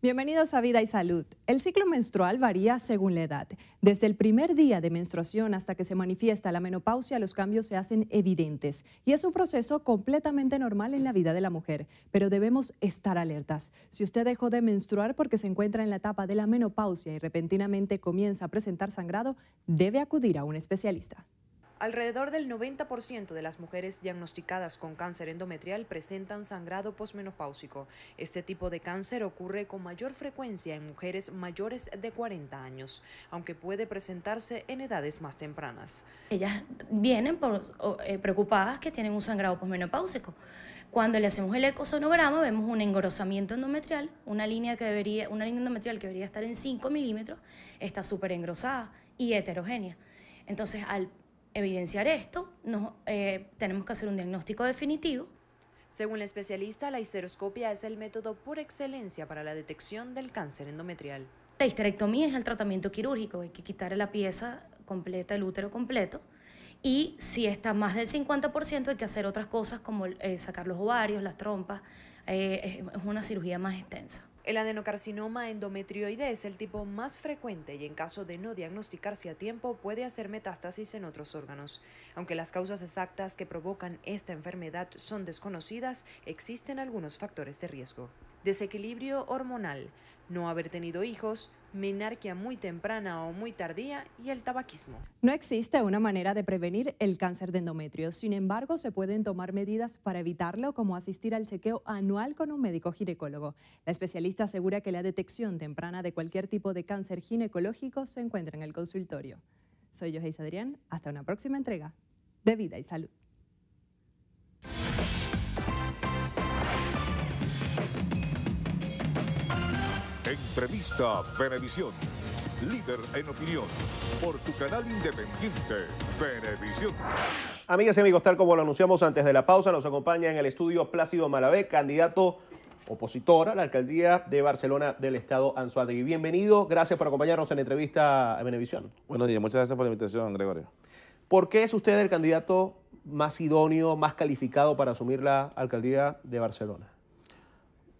Bienvenidos a Vida y Salud. El ciclo menstrual varía según la edad. Desde el primer día de menstruación hasta que se manifiesta la menopausia, los cambios se hacen evidentes y es un proceso completamente normal en la vida de la mujer, pero debemos estar alertas. Si usted dejó de menstruar porque se encuentra en la etapa de la menopausia y repentinamente comienza a presentar sangrado, debe acudir a un especialista. Alrededor del 90% de las mujeres diagnosticadas con cáncer endometrial presentan sangrado posmenopáusico. Este tipo de cáncer ocurre con mayor frecuencia en mujeres mayores de 40 años, aunque puede presentarse en edades más tempranas. Ellas vienen por, eh, preocupadas que tienen un sangrado posmenopáusico. Cuando le hacemos el ecosonograma vemos un engrosamiento endometrial, una línea, que debería, una línea endometrial que debería estar en 5 milímetros, está súper engrosada y heterogénea. Entonces, al evidenciar esto, eh, tenemos que hacer un diagnóstico definitivo. Según la especialista, la histeroscopia es el método por excelencia para la detección del cáncer endometrial. La histerectomía es el tratamiento quirúrgico, hay que quitar la pieza completa, el útero completo, y si está más del 50% hay que hacer otras cosas como eh, sacar los ovarios, las trompas, eh, es una cirugía más extensa. El adenocarcinoma endometrioide es el tipo más frecuente y en caso de no diagnosticarse a tiempo puede hacer metástasis en otros órganos. Aunque las causas exactas que provocan esta enfermedad son desconocidas, existen algunos factores de riesgo. Desequilibrio hormonal, no haber tenido hijos, menarquia muy temprana o muy tardía y el tabaquismo. No existe una manera de prevenir el cáncer de endometrio, sin embargo se pueden tomar medidas para evitarlo como asistir al chequeo anual con un médico ginecólogo. La especialista asegura que la detección temprana de cualquier tipo de cáncer ginecológico se encuentra en el consultorio. Soy Joséis Adrián, hasta una próxima entrega de Vida y Salud. Entrevista Fenevisión, Líder en opinión. Por tu canal independiente, Fenevisión. Amigas y amigos, tal como lo anunciamos antes de la pausa, nos acompaña en el estudio Plácido Malabé, candidato opositor a la alcaldía de Barcelona del Estado Anzuategui. Bienvenido, gracias por acompañarnos en la entrevista a Venevisión. Buenos días, muchas gracias por la invitación, Gregorio. ¿Por qué es usted el candidato más idóneo, más calificado para asumir la alcaldía de Barcelona?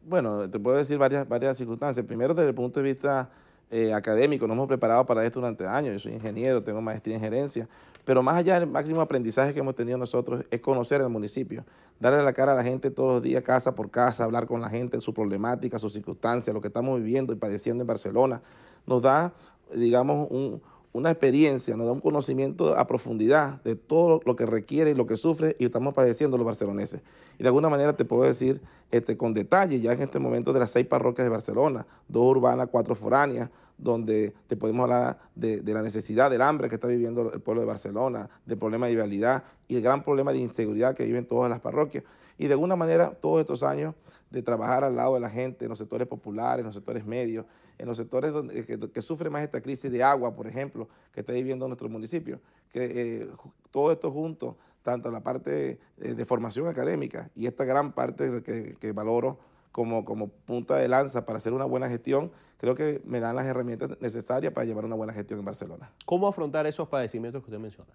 bueno, te puedo decir varias, varias circunstancias. Primero, desde el punto de vista eh, académico, nos hemos preparado para esto durante años. Yo soy ingeniero, tengo maestría en gerencia. Pero más allá del máximo aprendizaje que hemos tenido nosotros es conocer el municipio, darle la cara a la gente todos los días, casa por casa, hablar con la gente, su problemática, sus circunstancias, lo que estamos viviendo y padeciendo en Barcelona. Nos da, digamos, un, una experiencia, nos da un conocimiento a profundidad de todo lo que requiere y lo que sufre y estamos padeciendo los barceloneses. Y de alguna manera te puedo decir este, con detalle ya en este momento de las seis parroquias de Barcelona, dos urbanas, cuatro foráneas, donde te podemos hablar de, la necesidad, del hambre que está viviendo el pueblo de Barcelona, del problema de vialidad y el gran problema de inseguridad que viven todas las parroquias. Y de alguna manera, todos estos años de trabajar al lado de la gente, en los sectores populares, en los sectores medios, en los sectores donde, eh, que, sufren más esta crisis de agua, por ejemplo, que está viviendo nuestro municipio, que eh, todo esto junto, tanto la parte eh, de, formación académica y esta gran parte que, que valoro como, como, punta de lanza para hacer una buena gestión, creo que me dan las herramientas necesarias para llevar una buena gestión en Barcelona. ¿Cómo afrontar esos padecimientos que usted menciona?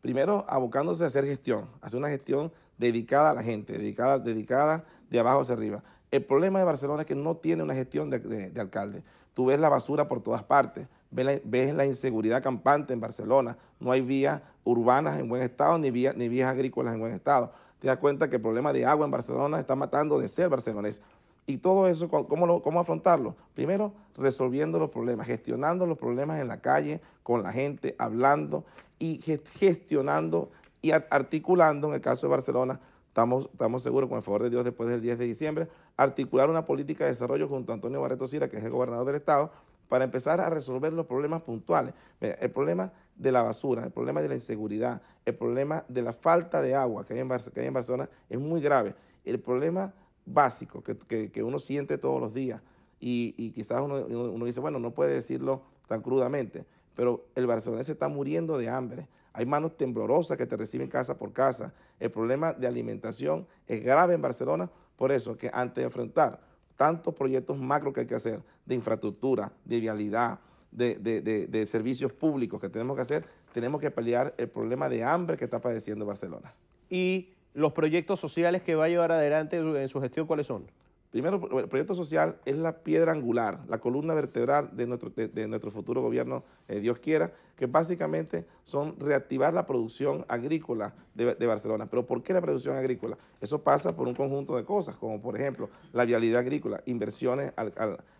Primero, abocándose a hacer gestión, hacer una gestión dedicada a la gente, dedicada, dedicada de abajo hacia arriba. El problema de Barcelona es que no tiene una gestión de, alcalde. Tú ves la basura por todas partes, ves la, inseguridad campante en Barcelona. No hay vías urbanas en buen estado ni, ni vías agrícolas en buen estado. Te das cuenta que el problema de agua en Barcelona está matando de ser barcelonés. Y todo eso, ¿cómo, ¿cómo, afrontarlo? Primero, resolviendo los problemas, gestionando los problemas en la calle, con la gente, hablando y gestionando y articulando, en el caso de Barcelona, estamos, seguros, con el favor de Dios, después del 10 de diciembre, articular una política de desarrollo junto a Antonio Barreto Sira, que es el gobernador del Estado, para empezar a resolver los problemas puntuales. El problema de la basura, el problema de la inseguridad, el problema de la falta de agua que hay en, Barcelona, en Barcelona es muy grave. El problema básico que, uno siente todos los días y, quizás uno, dice, bueno, no puede decirlo tan crudamente, pero el barcelonés se está muriendo de hambre. Hay manos temblorosas que te reciben casa por casa. El problema de alimentación es grave en Barcelona, por eso que antes de enfrentar tantos proyectos macro que hay que hacer, de infraestructura, de vialidad, de, de servicios públicos que tenemos que hacer, tenemos que paliar el problema de hambre que está padeciendo Barcelona. Y los proyectos sociales que va a llevar adelante en su gestión, ¿cuáles son? Primero, el proyecto social es la piedra angular, la columna vertebral de nuestro, de, nuestro futuro gobierno, eh, Dios quiera, que básicamente son reactivar la producción agrícola de, Barcelona. ¿Pero por qué la producción agrícola? Eso pasa por un conjunto de cosas, como por ejemplo la vialidad agrícola, inversiones al,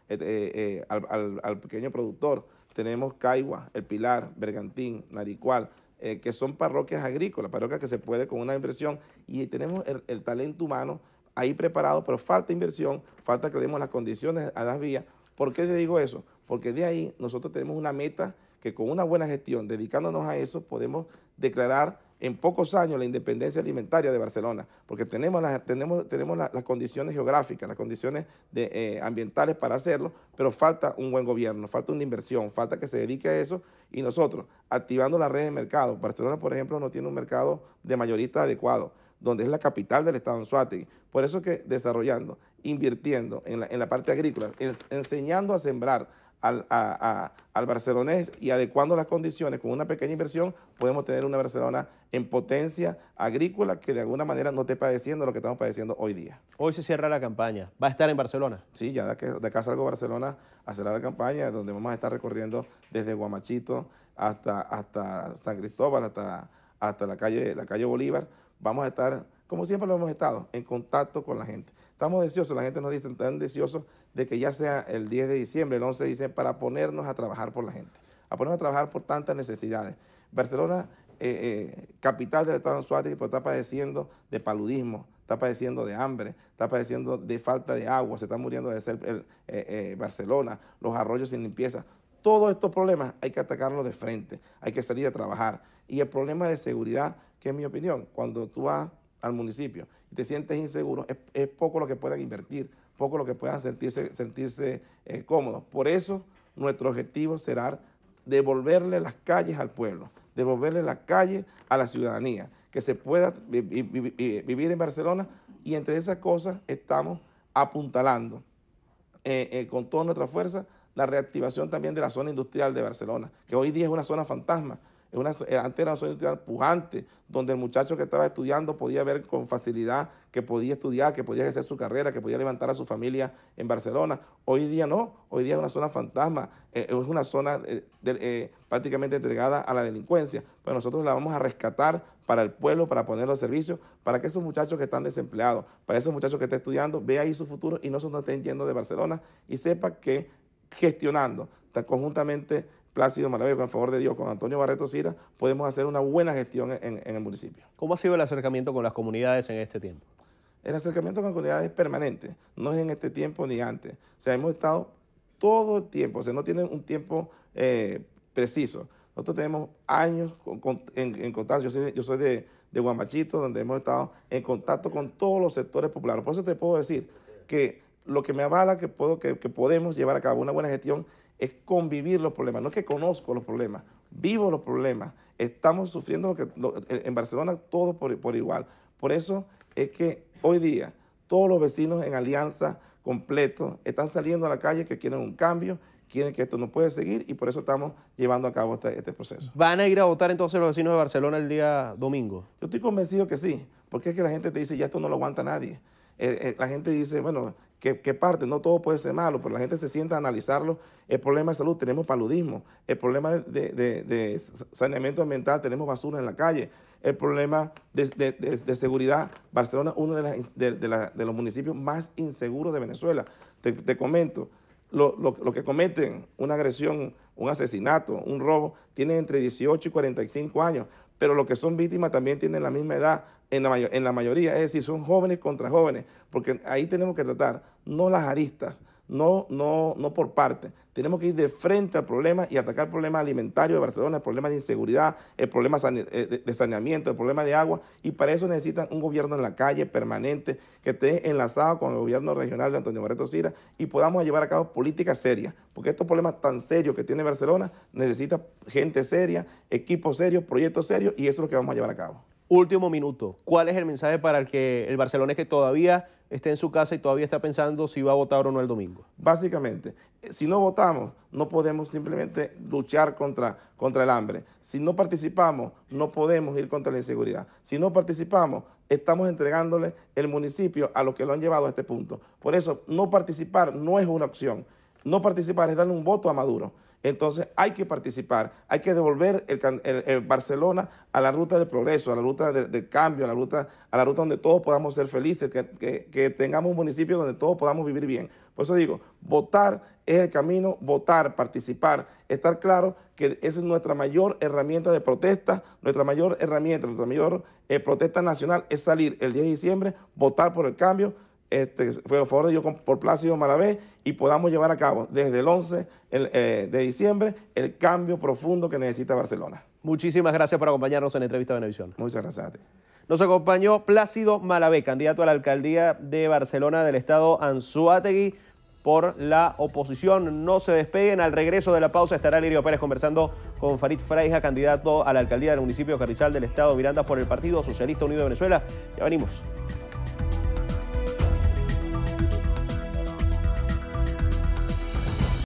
eh, eh, pequeño productor. Tenemos Caigua, El Pilar, Bergantín, Naricual, que son parroquias agrícolas, parroquias que se puede con una inversión y tenemos el talento humano ahí preparado pero falta inversión, falta que le demos las condiciones a las vías. ¿Por qué te digo eso? Porque de ahí nosotros tenemos una meta que con una buena gestión, dedicándonos a eso, podemos declarar en pocos años la independencia alimentaria de Barcelona, porque tenemos las, tenemos, tenemos las, condiciones geográficas, las condiciones eh, ambientales para hacerlo, pero falta un buen gobierno, falta una inversión, falta que se dedique a eso y nosotros, activando la red de mercado, Barcelona, por ejemplo, no tiene un mercado de mayorista adecuado donde es la capital del estado en Anzuategui. Por eso que desarrollando, invirtiendo en la, parte agrícola, enseñando a sembrar al, barcelonés y adecuando las condiciones con una pequeña inversión, podemos tener una Barcelona en potencia agrícola que de alguna manera no esté padeciendo lo que estamos padeciendo hoy día. Hoy se cierra la campaña. ¿Va a estar en Barcelona? Sí, ya de acá, de salgo a Barcelona a cerrar la campaña, donde vamos a estar recorriendo desde Guamachito hasta, hasta San Cristóbal, hasta, hasta la, calle, la calle Bolívar, vamos a estar, como siempre lo hemos estado, en contacto con la gente. Estamos deseosos, la gente nos dice, están deseosos de que ya sea el 10 de diciembre, el 11 de diciembre, para ponernos a trabajar por la gente, a ponernos a trabajar por tantas necesidades. Barcelona, eh, eh, capital del Estado de Suárez, está padeciendo de paludismo, está padeciendo de hambre, está padeciendo de falta de agua, se está muriendo de ser eh, Barcelona, los arroyos sin limpieza. Todos estos problemas hay que atacarlos de frente, hay que salir a trabajar. Y el problema de seguridad, que en mi opinión, cuando tú vas al municipio y te sientes inseguro, es, poco lo que puedan invertir, poco lo que puedan sentirse, sentirse eh, cómodos. Por eso nuestro objetivo será devolverle las calles al pueblo, devolverle las calles a la ciudadanía, que se pueda eh, vivir en Barcelona y entre esas cosas estamos apuntalando eh, con toda nuestra fuerza la reactivación también de la zona industrial de Barcelona, que hoy día es una zona fantasma. una, eh, antes era una zona industrial pujante, donde el muchacho que estaba estudiando podía ver con facilidad que podía estudiar, que podía hacer su carrera, que podía levantar a su familia en Barcelona. Hoy día no, hoy día es una zona fantasma, eh, es una zona eh, prácticamente entregada a la delincuencia. Pero pues nosotros la vamos a rescatar para el pueblo, para ponerlo a servicio para que esos muchachos que están desempleados, para esos muchachos que están estudiando, vean ahí su futuro y no se nos estén yendo de Barcelona y sepa que gestionando conjuntamente Plácido Malavé, con favor de Dios, con Antonio Barreto Sira, podemos hacer una buena gestión en, el municipio. ¿Cómo ha sido el acercamiento con las comunidades en este tiempo? El acercamiento con las comunidades es permanente, no es en este tiempo ni antes. O sea, hemos estado todo el tiempo, o sea, no tienen un tiempo eh, preciso. Nosotros tenemos años en, contacto, yo soy, de Guamachito, donde hemos estado en contacto con todos los sectores populares. Por eso te puedo decir que lo que me avala que, puedo, que, podemos llevar a cabo una buena gestión es convivir los problemas, no es que conozco los problemas, vivo los problemas, estamos sufriendo lo que en Barcelona todos por, igual. Por eso es que hoy día todos los vecinos en alianza completo están saliendo a la calle que quieren un cambio, quieren que esto no puede seguir y por eso estamos llevando a cabo este, este proceso. ¿Van a ir a votar entonces los vecinos de Barcelona el día domingo? Yo estoy convencido que sí, porque es que la gente te dice ya esto no lo aguanta nadie. Eh, eh, la gente dice, bueno, ¿qué, parte? No todo puede ser malo, pero la gente se sienta a analizarlo. El problema de salud, tenemos paludismo. El problema de, saneamiento ambiental, tenemos basura en la calle. El problema de, seguridad, Barcelona, es uno de, los municipios más inseguros de Venezuela. Te, comento, lo, que cometen una agresión, un asesinato, un robo, tienen entre 18 y 45 años pero los que son víctimas también tienen la misma edad en la, en la mayoría, es decir, son jóvenes contra jóvenes, porque ahí tenemos que tratar no las aristas, no, no, no por parte. Tenemos que ir de frente al problema y atacar el problema alimentario de Barcelona, el problema de inseguridad, el problema eh, de saneamiento, el problema de agua. Y para eso necesitan un gobierno en la calle permanente que esté enlazado con el gobierno regional de Antonio Barreto Sira y podamos llevar a cabo políticas serias. Porque estos problemas tan serios que tiene Barcelona necesita gente seria, equipos serios, proyectos serios y eso es lo que vamos a llevar a cabo. Último minuto. ¿Cuál es el mensaje para el que el Barcelona que todavía esté en su casa y todavía está pensando si va a votar o no el domingo? Básicamente, si no votamos, no podemos simplemente luchar contra, contra el hambre. Si no participamos, no podemos ir contra la inseguridad. Si no participamos, estamos entregándole el municipio a los que lo han llevado a este punto. Por eso, no participar no es una opción. No participar es darle un voto a Maduro. Entonces hay que participar, hay que devolver el, Barcelona a la ruta del progreso, a la ruta del cambio, a la ruta, a la ruta donde todos podamos ser felices, que, tengamos un municipio donde todos podamos vivir bien. Por eso digo, votar es el camino, votar, participar, estar claro que esa es nuestra mayor herramienta de protesta, nuestra mayor herramienta, nuestra mayor eh, protesta nacional es salir el 10 de diciembre, votar por el cambio, este, fue a favor de yo por Plácido Malabé y podamos llevar a cabo desde el 11 eh, de diciembre el cambio profundo que necesita Barcelona. Muchísimas gracias por acompañarnos en Entrevista de Venevisión. Muchas gracias a ti. Nos acompañó Plácido Malavé, candidato a la alcaldía de Barcelona del estado Anzuategui por la oposición. No se despeguen. Al regreso de la pausa estará Lirio Pérez conversando con Farid Fraija, candidato a la alcaldía del municipio Carrizal del estado Miranda por el Partido Socialista Unido de Venezuela. Ya venimos.